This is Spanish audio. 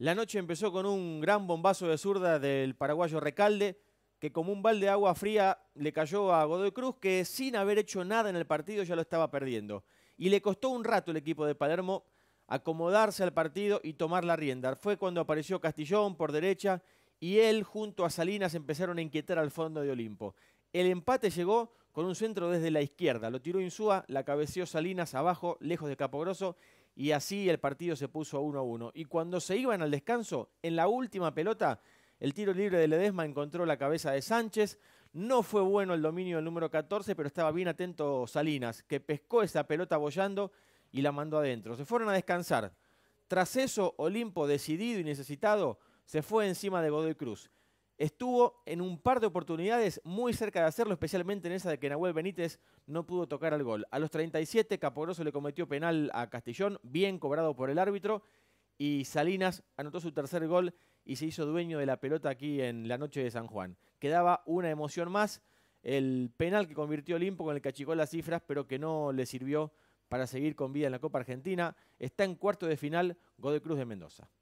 La noche empezó con un gran bombazo de zurda del paraguayo Recalde, que como un balde de agua fría le cayó a Godoy Cruz, que sin haber hecho nada en el partido ya lo estaba perdiendo. Y le costó un rato el equipo de Palermo acomodarse al partido y tomar la rienda. Fue cuando apareció Castillón por derecha y él junto a Salinas empezaron a inquietar al fondo de Olimpo. El empate llegó con un centro desde la izquierda. Lo tiró Insúa, la cabeceó Salinas abajo, lejos de Capogroso, y así el partido se puso 1 a 1. Y cuando se iban al descanso, en la última pelota, el tiro libre de Ledesma encontró la cabeza de Sánchez. No fue bueno el dominio del número 14, pero estaba bien atento Salinas, que pescó esa pelota bollando y la mandó adentro. Se fueron a descansar. Tras eso, Olimpo, decidido y necesitado, se fue encima de Godoy Cruz estuvo en un par de oportunidades muy cerca de hacerlo, especialmente en esa de que Nahuel Benítez no pudo tocar al gol. A los 37, Capogroso le cometió penal a Castellón, bien cobrado por el árbitro, y Salinas anotó su tercer gol y se hizo dueño de la pelota aquí en la noche de San Juan. Quedaba una emoción más, el penal que convirtió Olimpo con el que achicó las cifras, pero que no le sirvió para seguir con vida en la Copa Argentina. Está en cuarto de final Cruz de Mendoza.